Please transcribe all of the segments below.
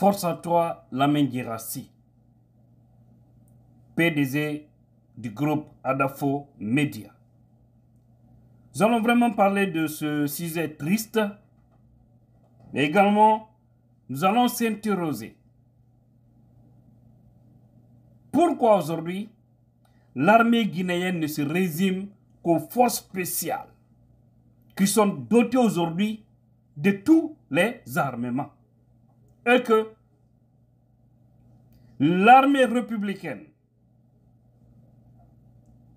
Force à toi, main Girassi, PDG du groupe Adafo Media. Nous allons vraiment parler de ce sujet triste, mais également, nous allons s'interroger. Pourquoi aujourd'hui, l'armée guinéenne ne se résume qu'aux forces spéciales qui sont dotées aujourd'hui de tous les armements que l'armée républicaine,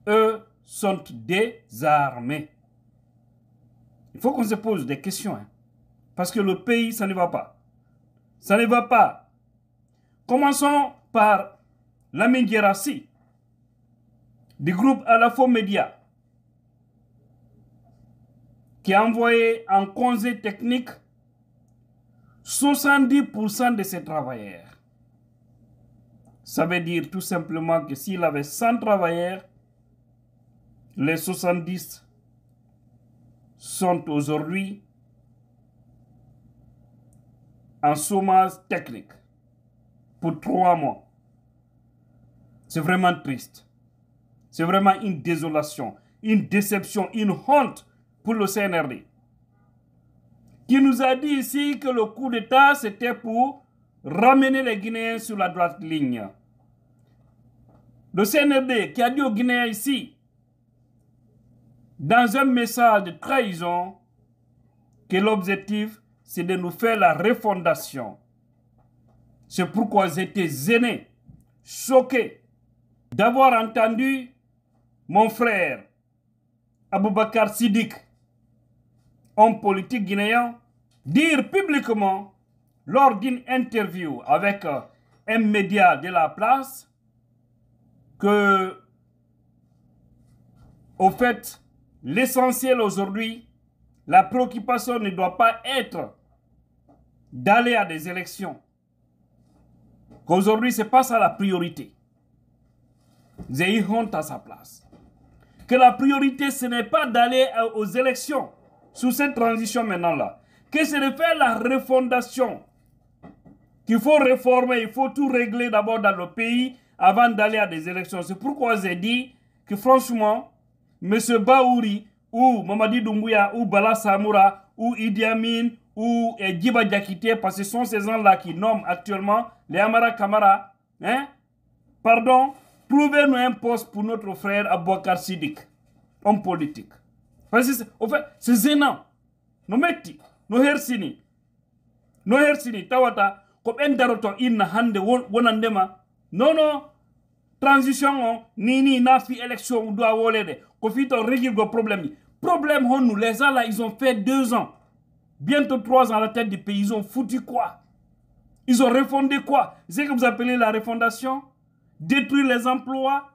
eux, sont désarmés. Il faut qu'on se pose des questions. Hein. parce que le pays, ça ne va pas. Ça ne va pas. Commençons par la groupes du groupe Alafo Média, qui a envoyé un conseil technique 70% de ses travailleurs. Ça veut dire tout simplement que s'il avait 100 travailleurs, les 70 sont aujourd'hui en chômage technique pour trois mois. C'est vraiment triste. C'est vraiment une désolation, une déception, une honte pour le CNRD qui nous a dit ici que le coup d'État, c'était pour ramener les Guinéens sur la droite ligne. Le CNRD, qui a dit aux Guinéens ici, dans un message de trahison, que l'objectif, c'est de nous faire la refondation. C'est pourquoi j'étais gêné, choqué d'avoir entendu mon frère Aboubakar Siddiq homme politique guinéen, dire publiquement lors d'une interview avec un euh, média de la place que, au fait, l'essentiel aujourd'hui, la préoccupation ne doit pas être d'aller à des élections. Qu'aujourd'hui, ce n'est pas ça la priorité. J'ai honte à sa place. Que la priorité, ce n'est pas d'aller euh, aux élections sous cette transition maintenant-là, que c'est de faire la refondation. Qu'il faut réformer, il faut tout régler d'abord dans le pays avant d'aller à des élections. C'est pourquoi j'ai dit que franchement, M. Baouri, ou Mamadi Doumbouya, ou Bala Samoura, ou Idi Amin, ou eh, Djiba parce que ce sont ces gens-là qui nomment actuellement les Amara Kamara, hein, pardon, prouvez nous un poste pour notre frère Abouakar Siddiq, homme politique c'est Nous Nous nous no hersini Nous hersini tawata ko daroto Nous wonandema nono transition nini na fi élection doit wolede ko fito problème nous les gens là ils ont fait deux ans bientôt trois ans à la tête du pays ils ont foutu quoi ils ont refondé quoi c'est que vous appelez la refondation détruire les emplois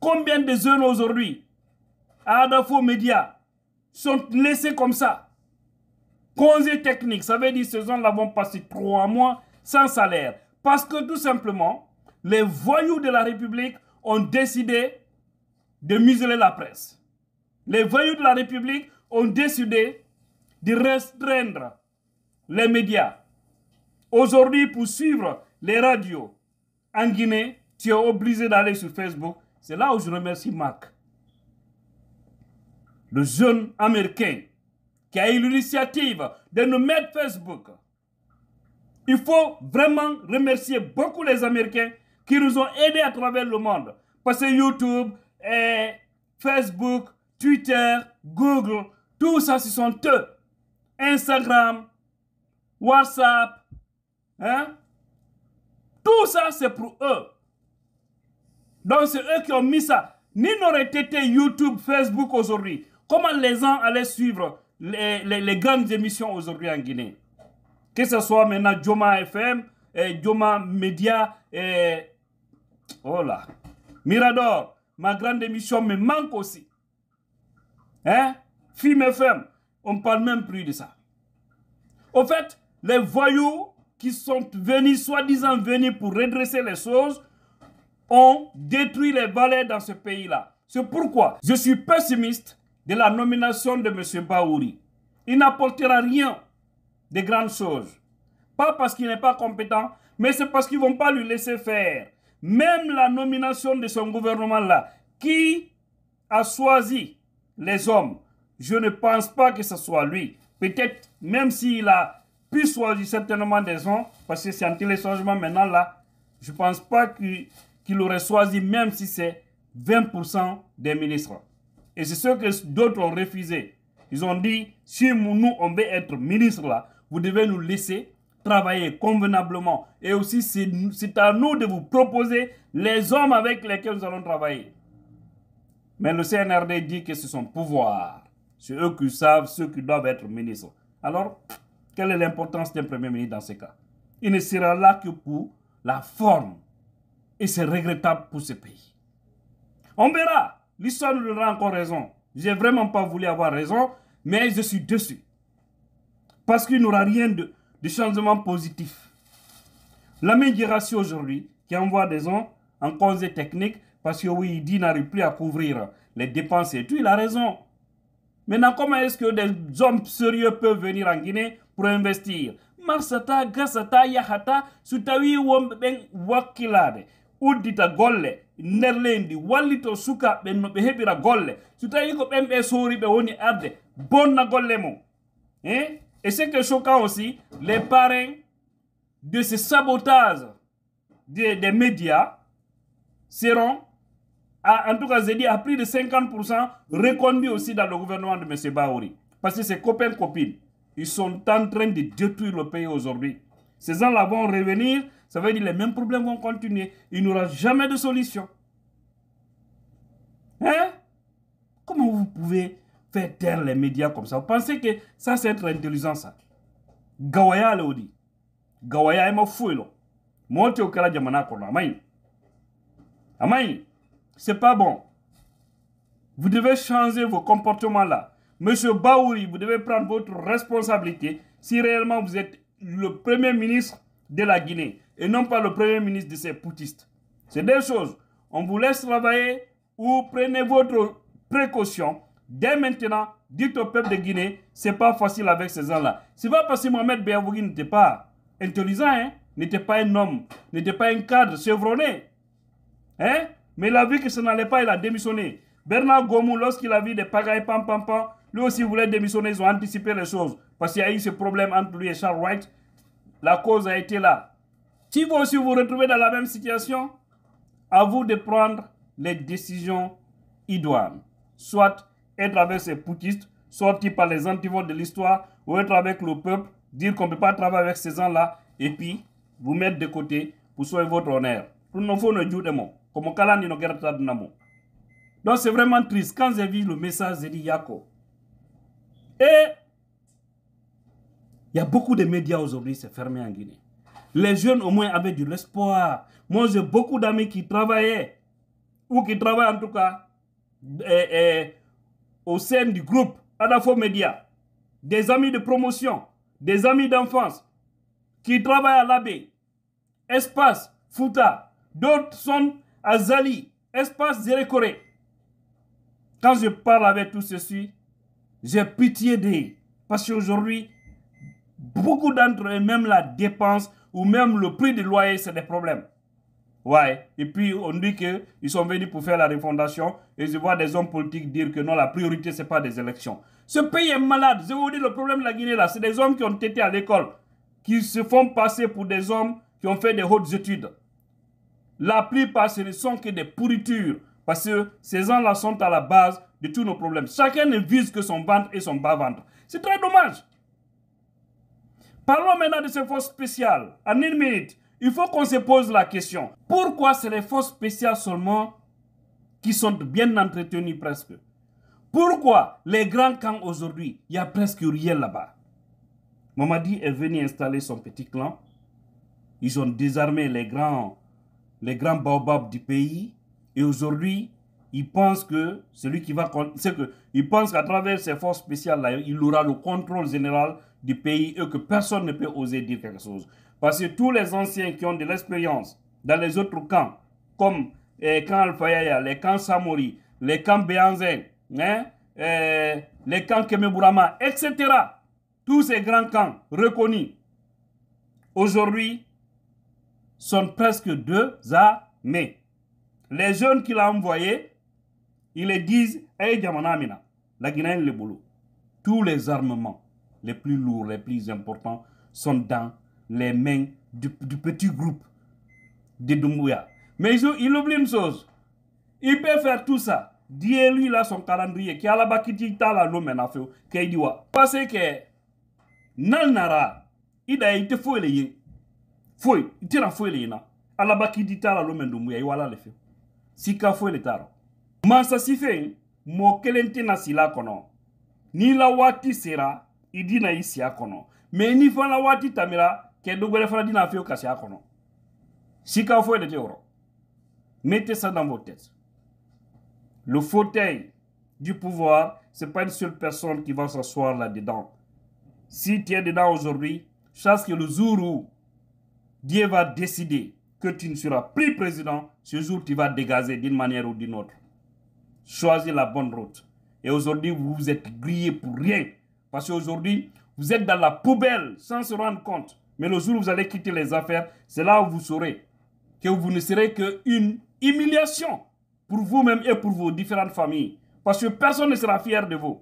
combien de jeunes aujourd'hui à Adafo Média sont laissés comme ça. Conseil technique, ça veut dire que ces gens là vont passer trois mois sans salaire. Parce que tout simplement, les voyous de la République ont décidé de museler la presse. Les voyous de la République ont décidé de restreindre les médias. Aujourd'hui, pour suivre les radios en Guinée, tu es obligé d'aller sur Facebook. C'est là où je remercie Marc le jeune américain qui a eu l'initiative de nous mettre Facebook. Il faut vraiment remercier beaucoup les Américains qui nous ont aidés à travers le monde. Parce que YouTube, Facebook, Twitter, Google, tout ça, ce sont eux. Instagram, WhatsApp, hein? tout ça, c'est pour eux. Donc, c'est eux qui ont mis ça. Ni n'aurait été YouTube, Facebook aujourd'hui. Comment les gens allaient suivre les, grandes émissions aujourd'hui en Guinée Que ce soit maintenant Joma FM, eh, Joma Media, et eh, oh Mirador, ma grande émission me manque aussi. Hein? Film FM, on ne parle même plus de ça. Au fait, les voyous qui sont venus, soi-disant venus pour redresser les choses, ont détruit les valeurs dans ce pays-là. C'est pourquoi je suis pessimiste de la nomination de M. Baouri. Il n'apportera rien de grandes choses. Pas parce qu'il n'est pas compétent, mais c'est parce qu'ils ne vont pas lui laisser faire. Même la nomination de son gouvernement-là, qui a choisi les hommes, je ne pense pas que ce soit lui. Peut-être, même s'il a pu choisir certainement des hommes, parce que c'est un téléchargement maintenant là, je ne pense pas qu'il aurait choisi, même si c'est 20% des ministres. Et c'est ce que d'autres ont refusé. Ils ont dit, si nous, on veut être ministre là, vous devez nous laisser travailler convenablement. Et aussi, c'est à nous de vous proposer les hommes avec lesquels nous allons travailler. Mais le CNRD dit que c'est son pouvoir. C'est eux qui savent ceux qui doivent être ministres. Alors, quelle est l'importance d'un Premier ministre dans ce cas Il ne sera là que pour la forme. Et c'est regrettable pour ce pays. On verra L'histoire nous donnera encore raison. Je n'ai vraiment pas voulu avoir raison, mais je suis dessus. Parce qu'il n'y aura rien de, changement positif. La médiation aujourd'hui, qui envoie des gens en cause technique, parce que oui, il dit n'arrive plus à couvrir les dépenses et tout, il a raison. Maintenant, comment est-ce que des hommes sérieux peuvent venir en Guinée pour investir Marsata, Gasata, Yahata, Sutawi, ben, Wakilade uddita golle nder et c'est que choquant aussi les parrains de ce sabotage des, médias seront en tout cas j'ai dit à plus de 50% reconduits aussi dans le gouvernement de M. Baouri parce que ses copains copines ils sont en train de détruire le pays aujourd'hui ces gens-là vont revenir, ça veut dire que les mêmes problèmes vont continuer. Il n'y aura jamais de solution. Hein? Comment vous pouvez faire taire les médias comme ça Vous pensez que ça, c'est être intelligent, ça Gawaya le dit. Gawaya il ma fouille, là. Moi, de la jamana kono. Amai. C'est pas bon. Vous devez changer vos comportements là. Monsieur Baouri, vous devez prendre votre responsabilité si réellement vous êtes le premier ministre de la Guinée et non pas le premier ministre de ces poutistes. C'est deux choses. On vous laisse travailler ou prenez votre précaution. Dès maintenant, dites au peuple de Guinée, c'est pas facile avec ces gens-là. C'est pas parce que Mohamed Béavougui n'était pas intelligent, hein? n'était pas un homme, n'était pas un cadre chevronné. Hein? Mais il a vu que ça n'allait pas, il a démissionné. Bernard Gomou, lorsqu'il a vu des pagailles pam pam pam, lui aussi voulait démissionner, ils ont anticipé les choses. Parce qu'il y a eu ce problème entre lui et Charles Wright. La cause a été là. Si vous aussi vous retrouvez dans la même situation, à vous de prendre les décisions idoines. Soit être avec ces poutistes, sortis par les antivotes de l'histoire, ou être avec le peuple, dire qu'on ne peut pas travailler avec ces gens-là, et puis vous mettre de côté pour sauver votre honneur. Pour nous, Donc c'est vraiment triste. Quand j'ai vu le message, j'ai dit Yako, et il y a beaucoup de médias aujourd'hui, c'est fermé en Guinée. Les jeunes au moins avaient de l'espoir. Moi, j'ai beaucoup d'amis qui travaillaient, ou qui travaillent en tout cas, eh, eh, au sein du groupe Adafo Média. Des amis de promotion, des amis d'enfance, qui travaillent à l'abbé. Espace, Fouta. D'autres sont à Zali, Espace Zérecoré. Quand je parle avec tous ceux-ci, j'ai pitié d'eux. Parce qu'aujourd'hui, beaucoup d'entre eux, même la dépense ou même le prix du loyer, c'est des problèmes. Ouais. Et puis, on dit qu'ils sont venus pour faire la refondation. Et je vois des hommes politiques dire que non, la priorité, ce n'est pas des élections. Ce pays est malade. Je vous dis, le problème de la Guinée, là, c'est des hommes qui ont été à l'école, qui se font passer pour des hommes qui ont fait des hautes études. La plupart, ce ne sont que des pourritures. Parce que ces gens-là sont à la base de tous nos problèmes. Chacun ne vise que son ventre et son bas-ventre. C'est très dommage. Parlons maintenant de ces forces spéciales. En une minute, il faut qu'on se pose la question. Pourquoi c'est les forces spéciales seulement qui sont bien entretenues presque Pourquoi les grands camps aujourd'hui, il n'y a presque rien là-bas Mamadi est venu installer son petit clan. Ils ont désarmé les grands, les grands baobabs du pays. Et aujourd'hui, ils pensent que celui qui va. Que, il pense qu'à travers ces forces spéciales-là, il aura le contrôle général du pays et que personne ne peut oser dire quelque chose. Parce que tous les anciens qui ont de l'expérience dans les autres camps, comme les eh, camps les camps Samori, les camps Beanzé, hein, eh, les camps Kemeburama, etc. Tous ces grands camps reconnus, aujourd'hui, sont presque deux armées. Les jeunes qu'il a envoyés, ils les disent Hey Mina, la Guinée le boulot. Tous les armements les plus lourds, les plus importants, sont dans les mains du, petit groupe de Doumbouya. Mais ils, il oublie une chose il peut faire tout ça. Dieu lui là son calendrier qui a la bakiti tala no menafeu qui dit quoi parce que nan nara il a été fouillé fouillé il tira fouillé na ala bakiti tala no mendumuya wala le sika c'est le t'a rɔ mansasife mɔɔ kelen tɛna sila kono. n'i la wati sera idina isi i kono. Me je n'i fana wati tamira Je dɔ gwɛrɛ fana dina fiyewu kasi siya kono. sika foyi le tɛ mettez ça dans vos têtes le fauteuil du pouvoir ce n'est pas une seule personne qui va s'asseoir là dedans si tu es dedans aujourd'hui sache que le jour où Dieu va décider que tu ne seras plus président, ce jour tu vas dégazer d'une manière ou d'une autre. Choisis la bonne route. Et aujourd'hui, vous vous êtes grillé pour rien. Parce qu'aujourd'hui, vous êtes dans la poubelle sans se rendre compte. Mais le jour où vous allez quitter les affaires, c'est là où vous saurez que vous ne serez qu'une humiliation pour vous-même et pour vos différentes familles. Parce que personne ne sera fier de vous.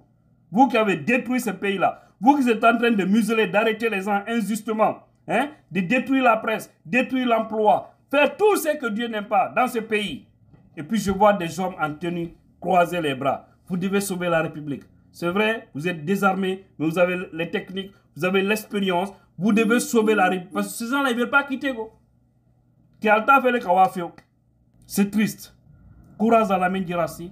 Vous qui avez détruit ce pays-là, vous qui êtes en train de museler, d'arrêter les gens injustement, Hein, de détruire la presse, détruire l'emploi, faire tout ce que Dieu n'aime pas dans ce pays. Et puis je vois des hommes en tenue croiser les bras. Vous devez sauver la République. C'est vrai, vous êtes désarmés, mais vous avez les techniques, vous avez l'expérience. Vous devez sauver la République. Parce que ces gens-là, ils ne veulent pas quitter. C'est triste. Courage à la Rassi.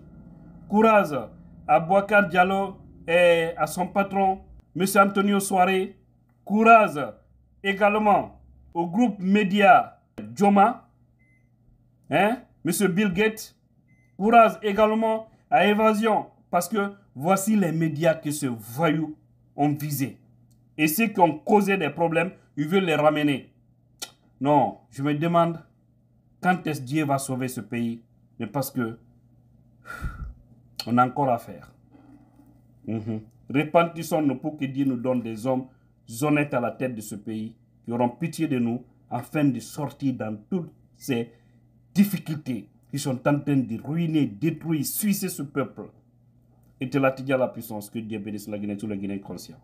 Courage à Boakar Diallo et à son patron, M. Antonio Soare. Courage également au groupe média Joma, hein, M. Bill Gates, courage également à Évasion, parce que voici les médias que ce voyou ont visé. Et ceux qui ont causé des problèmes, ils veulent les ramener. Non, je me demande quand est-ce Dieu va sauver ce pays. Mais parce que on a encore à faire. Mhm. nous pour que Dieu nous donne des hommes honnêtes à la tête de ce pays qui auront pitié de nous afin de sortir dans toutes ces difficultés qui sont en train de ruiner, détruire, suicider ce peuple. Et de la à la puissance, que Dieu bénisse la Guinée, tout le Guinée conscient.